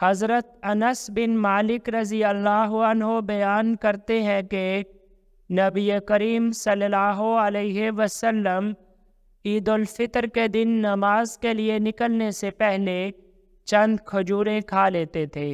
हज़रत अनस बिन मालिक रज़ी अल्लाह बयान करते हैं कि नबी करीम सल्लल्लाहु अलैहि वसल्लम ईदालफ़ितर के दिन नमाज के लिए निकलने से पहले चंद खजूरें खा लेते थे